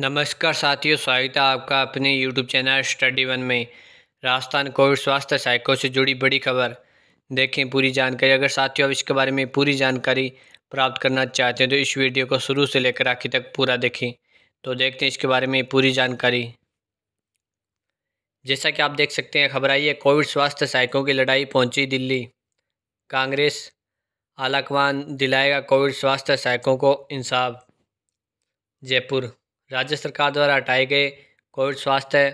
नमस्कार साथियों स्वागत है आपका अपने यूट्यूब चैनल स्टडी वन में राजस्थान कोविड स्वास्थ्य सहायकों से जुड़ी बड़ी खबर देखें पूरी जानकारी अगर साथियों आप इसके बारे में पूरी जानकारी प्राप्त करना चाहते हैं तो इस वीडियो को शुरू से लेकर आखिर तक पूरा देखें तो देखते हैं इसके बारे में पूरी जानकारी जैसा कि आप देख सकते हैं खबर आई है कोविड स्वास्थ्य सहायकों की लड़ाई पहुँची दिल्ली कांग्रेस आलाकमान दिलाएगा कोविड स्वास्थ्य सहायकों को इंसाफ जयपुर राज्य सरकार द्वारा हटाए गए कोविड स्वास्थ्य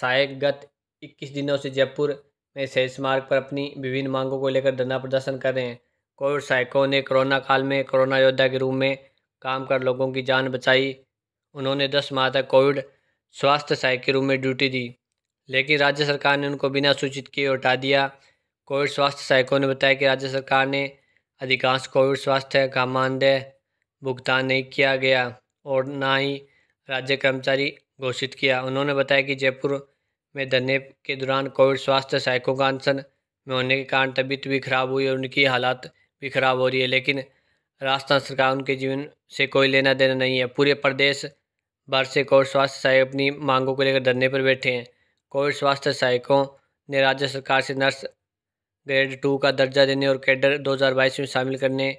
सहायक गत इक्कीस दिनों से जयपुर में शेष मार्ग पर अपनी विभिन्न मांगों को लेकर धरना प्रदर्शन कर रहे हैं कोविड सहायकों ने कोरोना काल में कोरोना योद्धा के रूप में काम कर लोगों की जान बचाई उन्होंने दस माह तक कोविड स्वास्थ्य सहायक के रूप में ड्यूटी दी लेकिन राज्य सरकार ने उनको बिना सूचित किए हटा दिया कोविड स्वास्थ्य सहायकों ने बताया कि राज्य सरकार ने अधिकांश कोविड स्वास्थ्य का मानदेय भुगतान नहीं किया गया और ना ही राज्य कर्मचारी घोषित किया उन्होंने बताया कि जयपुर में धरने के दौरान कोविड स्वास्थ्य सहायकों का अनशन में होने के कारण तबीयत भी खराब हुई और उनकी हालात भी खराब हो रही है लेकिन राजस्थान सरकार उनके जीवन से कोई लेना देना नहीं है पूरे प्रदेश भर से कोविड स्वास्थ्य सहायक अपनी मांगों को लेकर धरने पर बैठे हैं कोविड स्वास्थ्य सहायकों ने राज्य सरकार से नर्स ग्रेड टू का दर्जा देने और कैडर 2022 में शामिल करने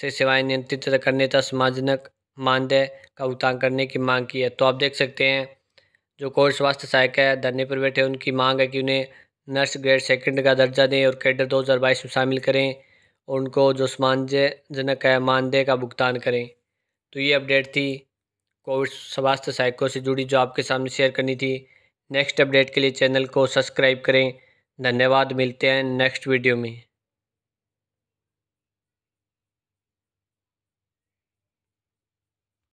से सेवाएं नियंत्रित करने तथा समाजनक मानदेय का भुगतान करने की मांग की है तो आप देख सकते हैं जो कोर स्वास्थ्य सहायक है धरने पर बैठे उनकी मांग है कि उन्हें नर्स ग्रेड सेकंड का दर्जा दें और कैडर 2022 में शामिल करें और उनको जो सम्मानजनक है मानदेय का भुगतान करें तो ये अपडेट थी कोविड स्वास्थ्य सहायकों से जुड़ी जो आपके सामने शेयर करनी थी नेक्स्ट अपडेट के लिए चैनल को सब्सक्राइब करें धन्यवाद मिलते हैं नेक्स्ट वीडियो में